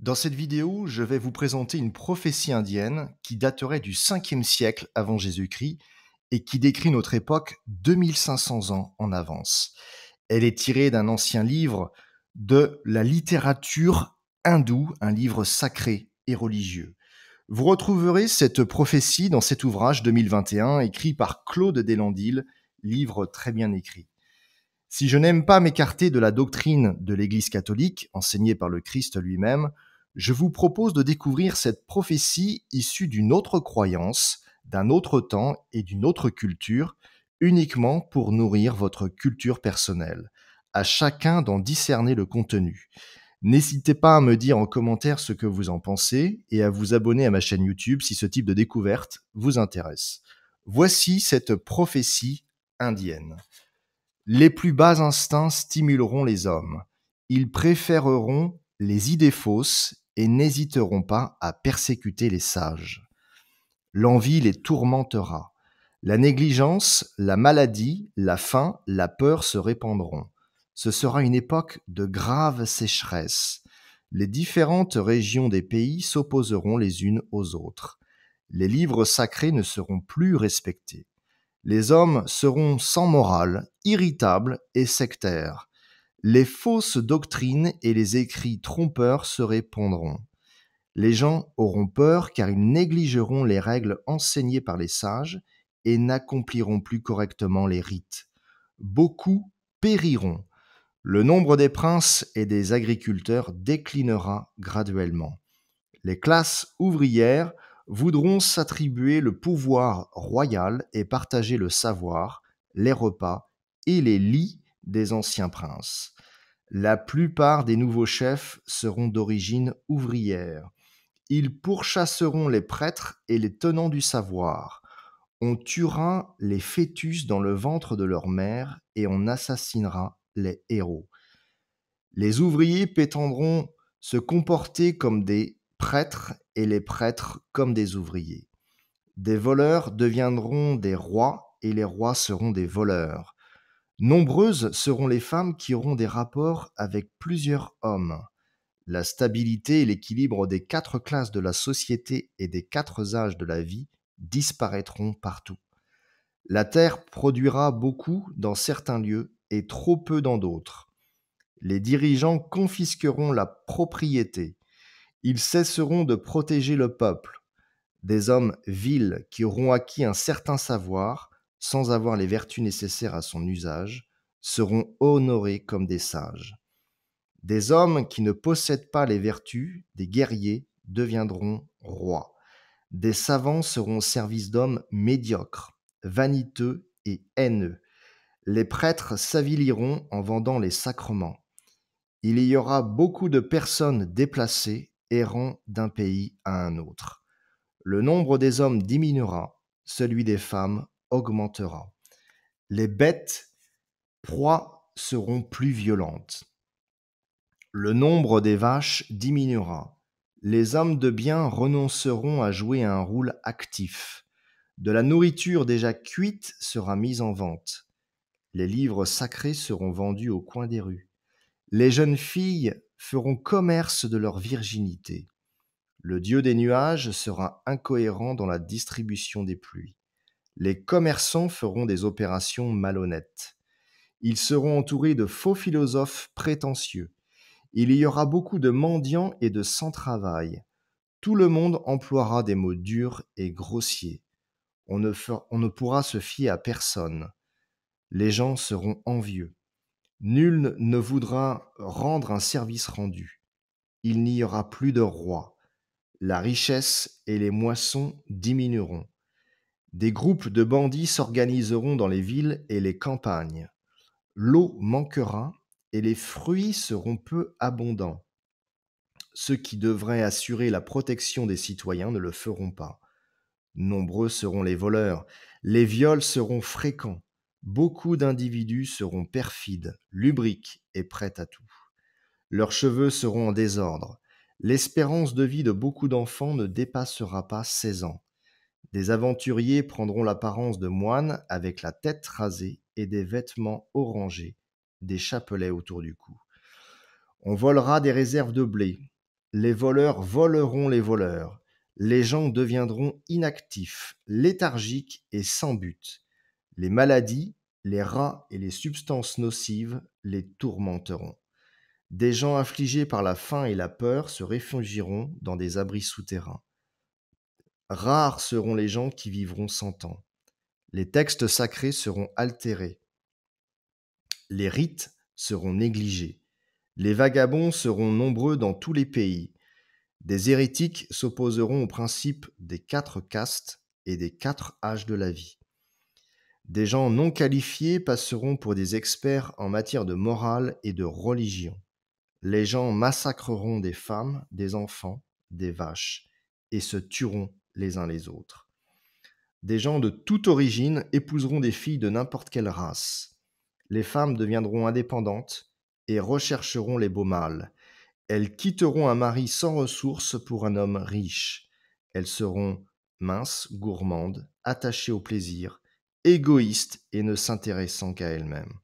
Dans cette vidéo, je vais vous présenter une prophétie indienne qui daterait du 5e siècle avant Jésus-Christ et qui décrit notre époque 2500 ans en avance. Elle est tirée d'un ancien livre de la littérature hindoue, un livre sacré et religieux. Vous retrouverez cette prophétie dans cet ouvrage 2021 écrit par Claude Delandil, livre très bien écrit. Si je n'aime pas m'écarter de la doctrine de l'Église catholique, enseignée par le Christ lui-même, je vous propose de découvrir cette prophétie issue d'une autre croyance, d'un autre temps et d'une autre culture, uniquement pour nourrir votre culture personnelle. À chacun d'en discerner le contenu. N'hésitez pas à me dire en commentaire ce que vous en pensez et à vous abonner à ma chaîne YouTube si ce type de découverte vous intéresse. Voici cette prophétie indienne. Les plus bas instincts stimuleront les hommes. Ils préféreront les idées fausses et n'hésiteront pas à persécuter les sages. L'envie les tourmentera. La négligence, la maladie, la faim, la peur se répandront. Ce sera une époque de grave sécheresse. Les différentes régions des pays s'opposeront les unes aux autres. Les livres sacrés ne seront plus respectés. Les hommes seront sans morale, irritables et sectaires. Les fausses doctrines et les écrits trompeurs se répandront. Les gens auront peur car ils négligeront les règles enseignées par les sages et n'accompliront plus correctement les rites. Beaucoup périront. Le nombre des princes et des agriculteurs déclinera graduellement. Les classes ouvrières voudront s'attribuer le pouvoir royal et partager le savoir, les repas et les lits des anciens princes. La plupart des nouveaux chefs seront d'origine ouvrière. Ils pourchasseront les prêtres et les tenants du savoir. On tuera les fœtus dans le ventre de leur mère et on assassinera les héros. Les ouvriers pétendront se comporter comme des prêtres et les prêtres comme des ouvriers. Des voleurs deviendront des rois et les rois seront des voleurs. Nombreuses seront les femmes qui auront des rapports avec plusieurs hommes. La stabilité et l'équilibre des quatre classes de la société et des quatre âges de la vie disparaîtront partout. La terre produira beaucoup dans certains lieux et trop peu dans d'autres. Les dirigeants confisqueront la propriété. Ils cesseront de protéger le peuple. Des hommes vils qui auront acquis un certain savoir sans avoir les vertus nécessaires à son usage, seront honorés comme des sages. Des hommes qui ne possèdent pas les vertus, des guerriers, deviendront rois. Des savants seront au service d'hommes médiocres, vaniteux et haineux. Les prêtres s'aviliront en vendant les sacrements. Il y aura beaucoup de personnes déplacées, errant d'un pays à un autre. Le nombre des hommes diminuera, celui des femmes augmentera. Les bêtes proies seront plus violentes. Le nombre des vaches diminuera. Les hommes de bien renonceront à jouer un rôle actif. De la nourriture déjà cuite sera mise en vente. Les livres sacrés seront vendus au coin des rues. Les jeunes filles feront commerce de leur virginité. Le dieu des nuages sera incohérent dans la distribution des pluies les commerçants feront des opérations malhonnêtes. Ils seront entourés de faux philosophes prétentieux. Il y aura beaucoup de mendiants et de sans-travail. Tout le monde emploiera des mots durs et grossiers. On ne, pourra se fier à personne. Les gens seront envieux. Nul ne voudra rendre un service rendu. Il n'y aura plus de roi. La richesse et les moissons diminueront. Des groupes de bandits s'organiseront dans les villes et les campagnes. L'eau manquera et les fruits seront peu abondants. Ceux qui devraient assurer la protection des citoyens ne le feront pas. Nombreux seront les voleurs, les viols seront fréquents, beaucoup d'individus seront perfides, lubriques et prêts à tout. Leurs cheveux seront en désordre, l'espérance de vie de beaucoup d'enfants ne dépassera pas 16 ans. Des aventuriers prendront l'apparence de moines avec la tête rasée et des vêtements orangés, des chapelets autour du cou. On volera des réserves de blé. Les voleurs voleront les voleurs. Les gens deviendront inactifs, léthargiques et sans but. Les maladies, les rats et les substances nocives les tourmenteront. Des gens affligés par la faim et la peur se réfugieront dans des abris souterrains. Rares seront les gens qui vivront cent ans. Les textes sacrés seront altérés. Les rites seront négligés. Les vagabonds seront nombreux dans tous les pays. Des hérétiques s'opposeront au principe des quatre castes et des quatre âges de la vie. Des gens non qualifiés passeront pour des experts en matière de morale et de religion. Les gens massacreront des femmes, des enfants, des vaches, et se tueront les uns les autres. Des gens de toute origine épouseront des filles de n'importe quelle race. Les femmes deviendront indépendantes et rechercheront les beaux mâles. Elles quitteront un mari sans ressources pour un homme riche. Elles seront minces, gourmandes, attachées au plaisir, égoïstes et ne s'intéressant qu'à elles-mêmes,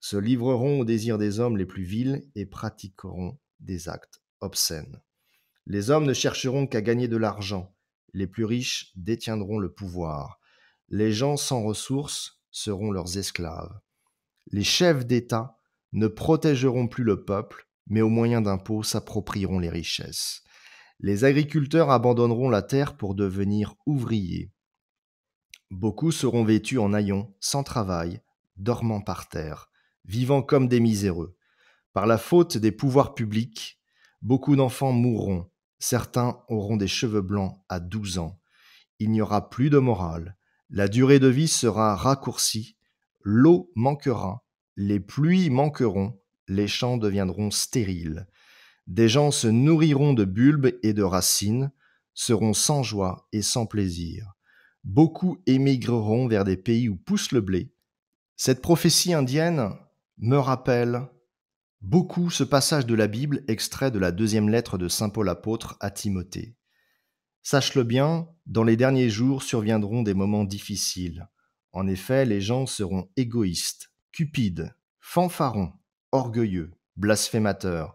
se livreront aux désirs des hommes les plus vils et pratiqueront des actes obscènes. Les hommes ne chercheront qu'à gagner de l'argent, les plus riches détiendront le pouvoir, les gens sans ressources seront leurs esclaves. Les chefs d'État ne protégeront plus le peuple, mais au moyen d'impôts s'approprieront les richesses. Les agriculteurs abandonneront la terre pour devenir ouvriers. Beaucoup seront vêtus en haillons, sans travail, dormant par terre, vivant comme des miséreux. Par la faute des pouvoirs publics, beaucoup d'enfants mourront, Certains auront des cheveux blancs à 12 ans. Il n'y aura plus de morale. La durée de vie sera raccourcie. L'eau manquera. Les pluies manqueront. Les champs deviendront stériles. Des gens se nourriront de bulbes et de racines, seront sans joie et sans plaisir. Beaucoup émigreront vers des pays où pousse le blé. Cette prophétie indienne me rappelle beaucoup ce passage de la Bible extrait de la deuxième lettre de Saint Paul apôtre à Timothée. Sache-le bien, dans les derniers jours surviendront des moments difficiles. En effet, les gens seront égoïstes, cupides, fanfarons, orgueilleux, blasphémateurs,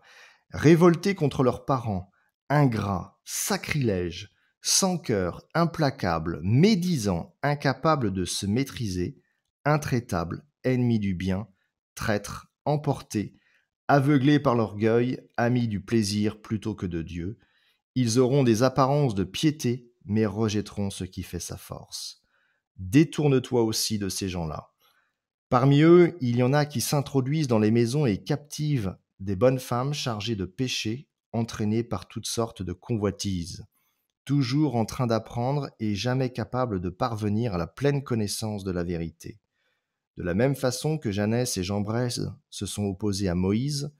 révoltés contre leurs parents, ingrats, sacrilèges, sans cœur, implacables, médisants, incapables de se maîtriser, intraitables, ennemis du bien, traîtres, emportés, Aveuglés par l'orgueil, amis du plaisir plutôt que de Dieu, ils auront des apparences de piété, mais rejetteront ce qui fait sa force. Détourne-toi aussi de ces gens-là. Parmi eux, il y en a qui s'introduisent dans les maisons et captivent des bonnes femmes chargées de péchés, entraînées par toutes sortes de convoitises, toujours en train d'apprendre et jamais capables de parvenir à la pleine connaissance de la vérité. De la même façon que Janès et Jean se sont opposés à Moïse,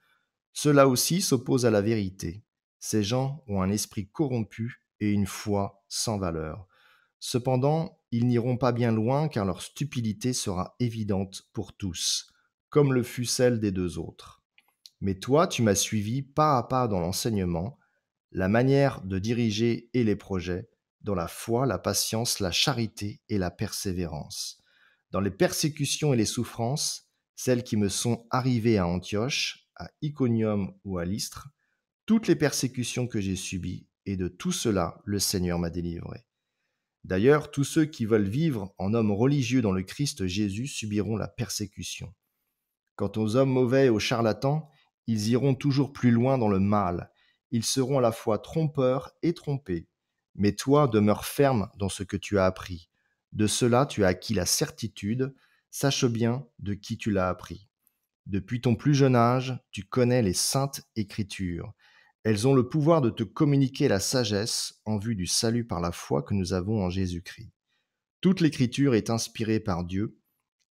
ceux-là aussi s'opposent à la vérité. Ces gens ont un esprit corrompu et une foi sans valeur. Cependant, ils n'iront pas bien loin car leur stupidité sera évidente pour tous, comme le fut celle des deux autres. Mais toi, tu m'as suivi pas à pas dans l'enseignement, la manière de diriger et les projets, dans la foi, la patience, la charité et la persévérance dans les persécutions et les souffrances, celles qui me sont arrivées à Antioche, à Iconium ou à Lystre, toutes les persécutions que j'ai subies, et de tout cela le Seigneur m'a délivré. D'ailleurs, tous ceux qui veulent vivre en hommes religieux dans le Christ Jésus subiront la persécution. Quant aux hommes mauvais et aux charlatans, ils iront toujours plus loin dans le mal. Ils seront à la fois trompeurs et trompés. Mais toi, demeure ferme dans ce que tu as appris de cela tu as acquis la certitude, sache bien de qui tu l'as appris. Depuis ton plus jeune âge, tu connais les saintes écritures. Elles ont le pouvoir de te communiquer la sagesse en vue du salut par la foi que nous avons en Jésus-Christ. Toute l'écriture est inspirée par Dieu,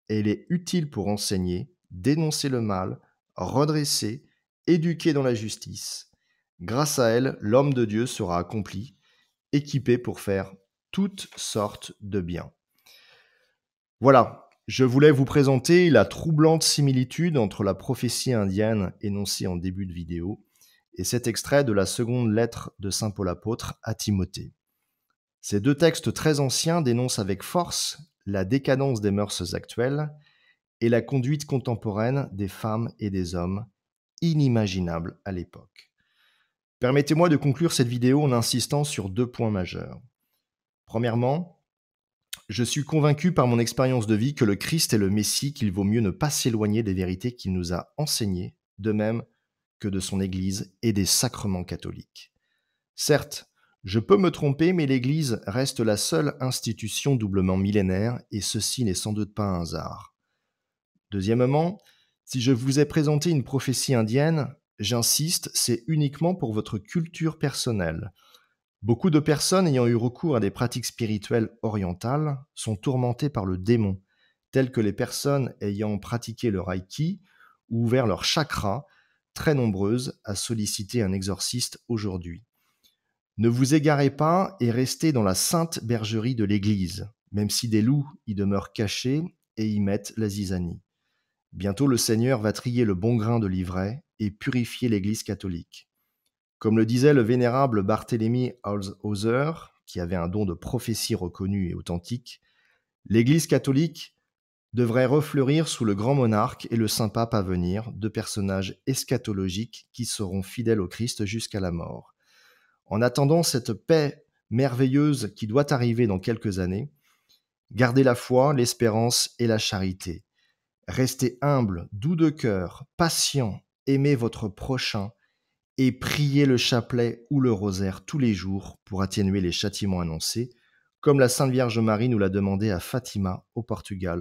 elle est utile pour enseigner, dénoncer le mal, redresser, éduquer dans la justice. Grâce à elle, l'homme de Dieu sera accompli, équipé pour faire toutes sortes de biens. Voilà, je voulais vous présenter la troublante similitude entre la prophétie indienne énoncée en début de vidéo et cet extrait de la seconde lettre de Saint Paul apôtre à Timothée. Ces deux textes très anciens dénoncent avec force la décadence des mœurs actuelles et la conduite contemporaine des femmes et des hommes, inimaginable à l'époque. Permettez-moi de conclure cette vidéo en insistant sur deux points majeurs. Premièrement, je suis convaincu par mon expérience de vie que le Christ est le Messie, qu'il vaut mieux ne pas s'éloigner des vérités qu'il nous a enseignées, de même que de son Église et des sacrements catholiques. Certes, je peux me tromper, mais l'Église reste la seule institution doublement millénaire, et ceci n'est sans doute pas un hasard. Deuxièmement, si je vous ai présenté une prophétie indienne, j'insiste, c'est uniquement pour votre culture personnelle. Beaucoup de personnes ayant eu recours à des pratiques spirituelles orientales sont tourmentées par le démon, telles que les personnes ayant pratiqué le Reiki ou ouvert leur chakra, très nombreuses à solliciter un exorciste aujourd'hui. Ne vous égarez pas et restez dans la sainte bergerie de l'Église, même si des loups y demeurent cachés et y mettent la zizanie. Bientôt le Seigneur va trier le bon grain de l'ivraie et purifier l'Église catholique. Comme le disait le vénérable Barthélemy Hauser, qui avait un don de prophétie reconnu et authentique, l'Église catholique devrait refleurir sous le grand monarque et le saint pape à venir, deux personnages eschatologiques qui seront fidèles au Christ jusqu'à la mort. En attendant cette paix merveilleuse qui doit arriver dans quelques années, gardez la foi, l'espérance et la charité. Restez humble, doux de cœur, patient, aimez votre prochain, et prier le chapelet ou le rosaire tous les jours pour atténuer les châtiments annoncés, comme la Sainte Vierge Marie nous l'a demandé à Fatima au Portugal